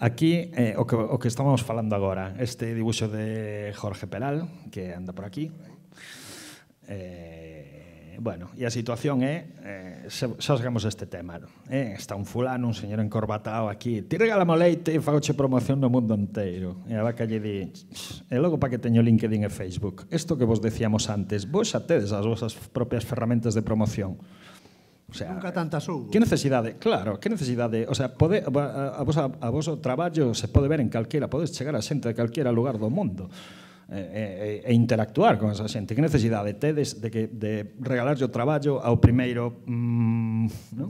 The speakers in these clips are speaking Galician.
Aquí eh, o, que, o que estamos falando agora, este dibuixo de Jorge Peral, que anda por aquí. Eh, bueno, e a situación é, eh, sosgamos este tema. Eh, está un fulano, un señor encorbatado aquí, ti mo leite e fagoche promoción no mundo inteiro. E a vaca lle di, e logo pa que teño LinkedIn e Facebook. Isto que vos decíamos antes, vos xa tedes as vosas propias ferramentas de promoción O sea, Nunca tantas houve. Que necesidade, claro, que necesidade, o sea, pode a, a, vos, a, a o traballo se pode ver en calquera, podes chegar a xente de calquera lugar do mundo e, eh, e, eh, eh, e interactuar con esa xente. Que necesidade tedes de que de regalarlle o traballo ao primeiro, mm, ¿no?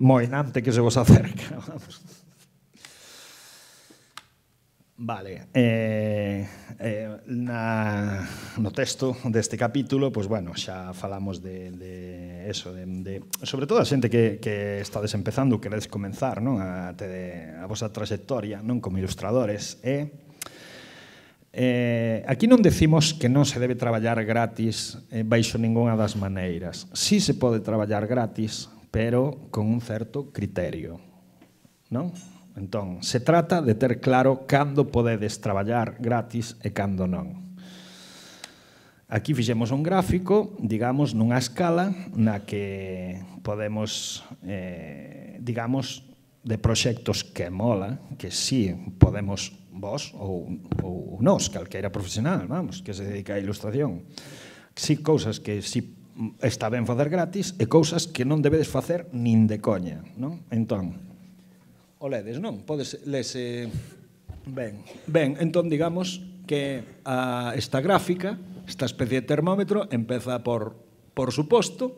Moinante que se vos acerca, vamos. Vale, eh, eh, na, no texto deste capítulo, pois bueno, xa falamos de, de eso, de, de, sobre todo a xente que, que está desempezando, queredes comenzar non? A, te, a vosa trayectoria non como ilustradores, e eh, aquí non decimos que non se debe traballar gratis eh, baixo ningunha das maneiras. Si sí se pode traballar gratis, pero con un certo criterio, non? Entón, se trata de ter claro cando podedes traballar gratis e cando non. Aquí fixemos un gráfico, digamos, nunha escala na que podemos, eh, digamos, de proxectos que mola, que sí podemos vos ou, ou nos, calqueira profesional, vamos, que se dedica á ilustración. Sí, cousas que sí está ben facer gratis e cousas que non debedes facer nin de coña, non? Entón, o ledes, non? Podes lese... Ben, ben, entón digamos que a esta gráfica, esta especie de termómetro, empeza por, por suposto,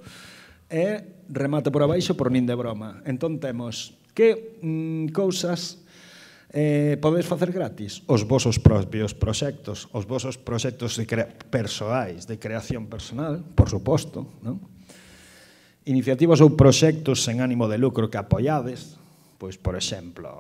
e remata por abaixo por nin de broma. Entón temos que mm, cousas eh, podes facer gratis? Os vosos propios proxectos, os vosos proxectos de persoais, de creación personal, por suposto, non? Iniciativas ou proxectos sen ánimo de lucro que apoiades, Pois, por exemplo,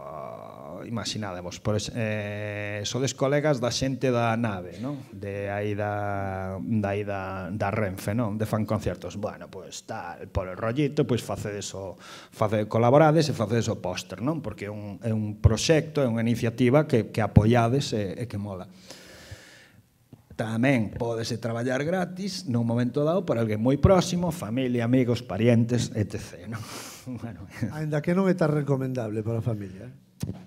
imaginádevos, por, eh, sodes colegas da xente da nave, non? De aí da, da, aí da, da Renfe, non? De fan concertos. Bueno, pois tal, por el rollito, pois facedes o, face, colaborades e facedes o póster, non? Porque é un, é un proxecto, é unha iniciativa que, que apoiades e, e que mola. Tamén podese traballar gratis nun momento dado para alguén moi próximo, familia, amigos, parientes, etc. Non? bueno. Ainda que non é tan recomendable para a familia. ¿eh?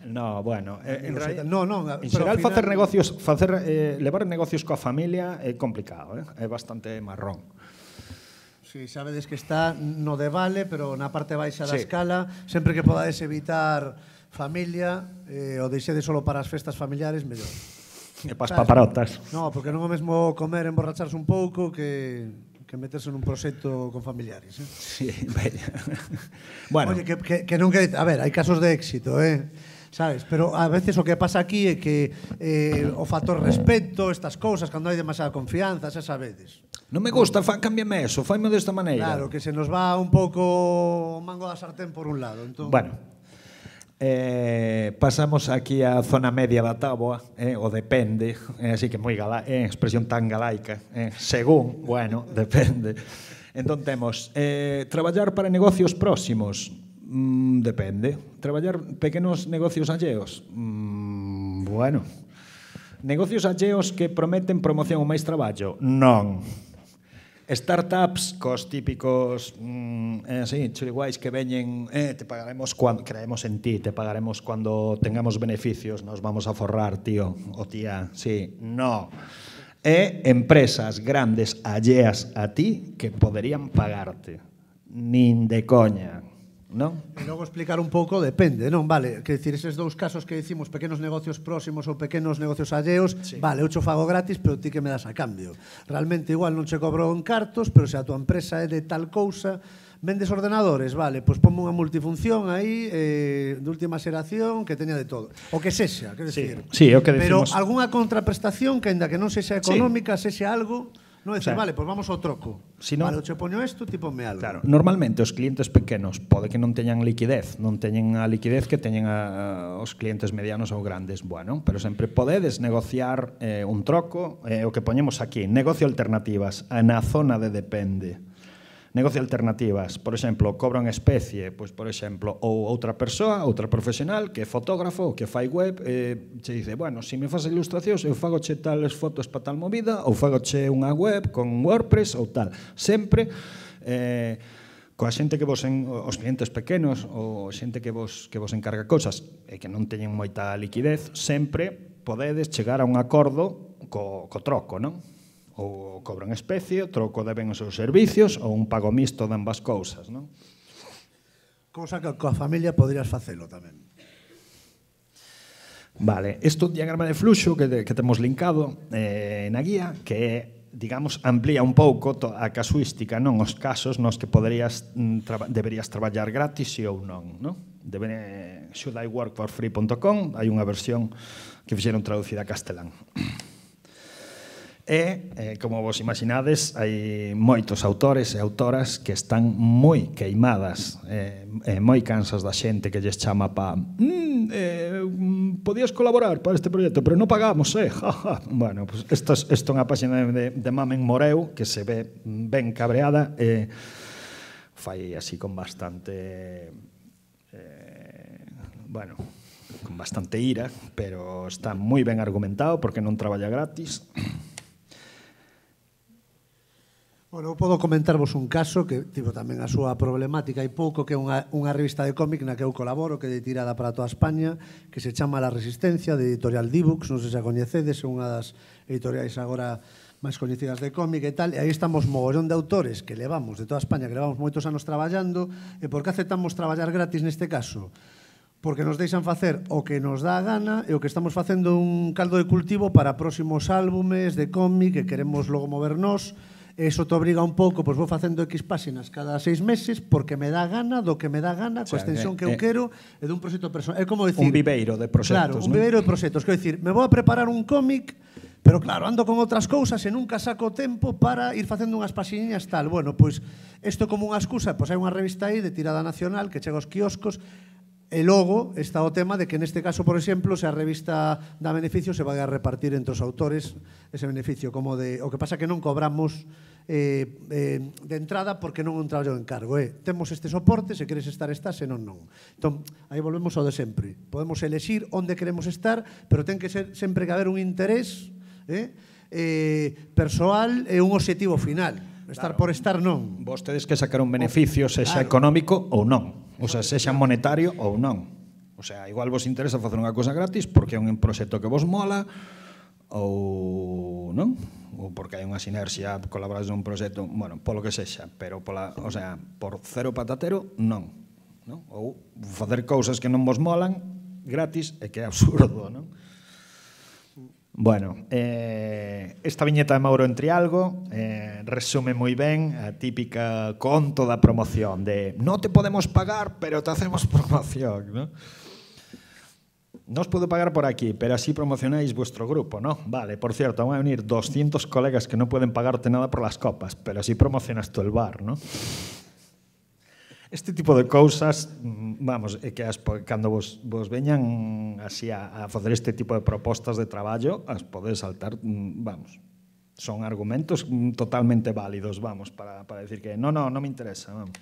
No, bueno, eh, en realidad, no, no, en final... facer negocios, facer eh, levar negocios coa familia é complicado, eh? É bastante marrón. Si, sí, sabedes que está no de vale, pero na parte baixa da sí. escala, sempre que podades evitar familia, eh, o deixedes solo para as festas familiares, mellor. E pas paparotas. No, porque non é o mesmo comer, emborracharse un pouco que que meterse nun proxecto con familiares. Eh? Sí, vai. bueno. Oye, que, que, que non que... A ver, hai casos de éxito, eh? sabes? Pero a veces o que pasa aquí é que eh, o factor respeto, estas cousas, cando hai demasiada confianza, xa sabedes. Non me gusta, fa, cámbiame eso, faime desta maneira. Claro, que se nos va un pouco o mango da sartén por un lado. Entón... Bueno, Eh, pasamos aquí á zona media da táboa, eh, o depende, eh, así que moi gala, eh, expresión tan galaica, eh, según, bueno, depende. Entón temos eh, traballar para negocios próximos, mm, depende. Traballar pequenos negocios alleos, mm, bueno. Negocios alleos que prometen promoción ou máis traballo, non. Non startups cos típicos mm, eh, sí, chuliguais que veñen eh, te pagaremos cuando creemos en ti te pagaremos cuando tengamos beneficios nos vamos a forrar tío o tía sí, no e empresas grandes alleas a ti que poderían pagarte nin de coña non? E logo explicar un pouco, depende, non? Vale, que decir, eses dous casos que dicimos, pequenos negocios próximos ou pequenos negocios alleos, sí. vale, eu cho fago gratis, pero ti que me das a cambio. Realmente igual non che cobro en cartos, pero se a tua empresa é de tal cousa, vendes ordenadores, vale, pois pues ponme unha multifunción aí eh, de última xeración que teña de todo. O que sexa, quer decir. Sí, sí, o que decimos. Pero algunha contraprestación que ainda que non sexa económica, sí. sexa algo Non é dicir, vale, pois pues vamos ao troco. Si no, vale, che poño isto, tipo me algo. Claro, normalmente os clientes pequenos pode que non teñan liquidez, non teñen a liquidez que teñen a, a os clientes medianos ou grandes, bueno, pero sempre podedes negociar eh, un troco, eh, o que poñemos aquí, negocio alternativas, na zona de depende negocio alternativas, por exemplo, cobra en especie, pois por exemplo, ou outra persoa, outra profesional que é fotógrafo, que fai web, eh, che dice, bueno, se si me fas ilustracións, eu fagoche tales fotos para tal movida, ou che unha web con WordPress ou tal. Sempre eh, coa xente que vos en, os clientes pequenos ou xente que vos que vos encarga cousas e que non teñen moita liquidez, sempre podedes chegar a un acordo co, co troco, non? ou cobro en especie, troco deben os seus servicios ou un pago mixto de ambas cousas, non? Cosa que coa familia poderías facelo tamén. Vale, isto diagrama de fluxo que, que temos linkado eh, na guía, que é digamos, amplía un pouco a casuística, non os casos nos que poderías, mm, traba, deberías traballar gratis ou non, non? Debe, eh, shouldiworkforfree.com hai unha versión que fixeron traducida a castelán. E, eh, como vos imaginades, hai moitos autores e autoras que están moi queimadas, eh, eh, moi cansas da xente que lles chama pa mm, eh, podías colaborar para este proxecto, pero non pagamos, eh? Ja, ja. Bueno, pues isto é unha página de, de Mamen Moreu que se ve ben cabreada e eh, fai así con bastante... Eh, bueno, con bastante ira, pero está moi ben argumentado porque non traballa gratis. Bueno, eu podo comentarvos un caso que tivo tamén a súa problemática e pouco que é unha, unha revista de cómic na que eu colaboro que é tirada para toda España que se chama La Resistencia de Editorial Dibux non sei se a coñecedes, é unha das editoriais agora máis coñecidas de cómic e tal, e aí estamos mogollón de autores que levamos de toda España, que levamos moitos anos traballando, e por que aceptamos traballar gratis neste caso? porque nos deixan facer o que nos dá gana e o que estamos facendo un caldo de cultivo para próximos álbumes de cómic que queremos logo movernos, eso te obriga un pouco, pois vou facendo X páxinas cada seis meses porque me dá gana do que me dá gana, coa extensión eh, que eu eh. quero e dun proxecto personal. É como decir... Un viveiro de proxectos. Claro, un viveiro de proxectos. Quero dicir, me vou a preparar un cómic Pero claro, ando con outras cousas e nunca saco tempo para ir facendo unhas pasiñas tal. Bueno, pois isto como unha excusa, pois hai unha revista aí de tirada nacional que chega aos quioscos, E logo está o tema de que neste caso, por exemplo, se a revista da beneficio se vai a repartir entre os autores ese beneficio como de o que pasa que non cobramos eh, eh, de entrada porque non un traballo en cargo. Eh. Temos este soporte, se queres estar estás, se non non. Entón, aí volvemos ao de sempre. Podemos elexir onde queremos estar, pero ten que ser sempre que haber un interés eh, eh, persoal e un objetivo final. Estar claro. por estar non. Vostedes que un beneficio, oh, se xa económico ou non. O sea, sexa monetario ou non. O sea, igual vos interesa facer unha cosa gratis porque é un proxecto que vos mola ou non? Ou porque hai unha sinerxia, colaboras nun proxecto, bueno, polo que sexa, pero pola, o sea, por cero patatero, non. non? Ou facer cousas que non vos molan gratis é que é absurdo, non? Bueno, eh, esta viñeta de Mauro Entrialgo eh, resume muy bien la típica conto toda promoción de no te podemos pagar, pero te hacemos promoción, ¿no? os puedo pagar por aquí, pero así promocionáis vuestro grupo, ¿no? Vale, por cierto, van a venir 200 colegas que no pueden pagarte nada por las copas, pero así promocionas tú el bar, ¿no? Este tipo de cousas, vamos, é que as, cando vos, vos veñan así a, a facer este tipo de propostas de traballo, as podes saltar, mm, vamos, son argumentos totalmente válidos, vamos, para, para decir que no, no, non me interesa, vamos.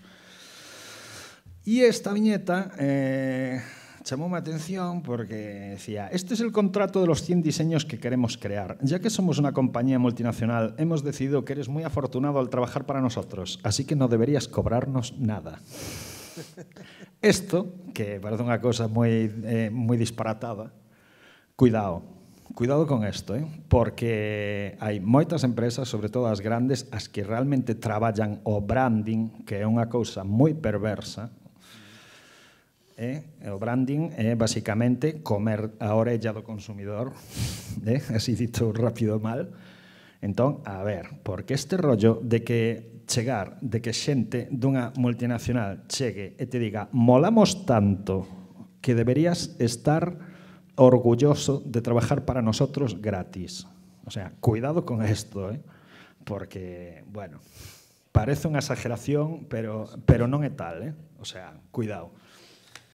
E esta viñeta eh, chamoume a atención porque decía este es el contrato de los 100 diseños que queremos crear. Ya que somos una compañía multinacional, hemos decidido que eres muy afortunado al trabajar para nosotros, así que no deberías cobrarnos nada. Esto, que parece unha cosa moi, eh, moi disparatada, cuidado, cuidado con esto, eh? porque hai moitas empresas, sobre todo as grandes, as que realmente traballan o branding, que é unha cousa moi perversa, eh? o branding é basicamente comer a orella do consumidor, eh? así dito rápido mal. Entón, a ver, porque este rollo de que chegar, de que xente dunha multinacional chegue e te diga molamos tanto que deberías estar orgulloso de trabajar para nosotros gratis. O sea, cuidado con esto, ¿eh? porque, bueno, parece unha exageración, pero, pero non é tal, ¿eh? o sea, cuidado.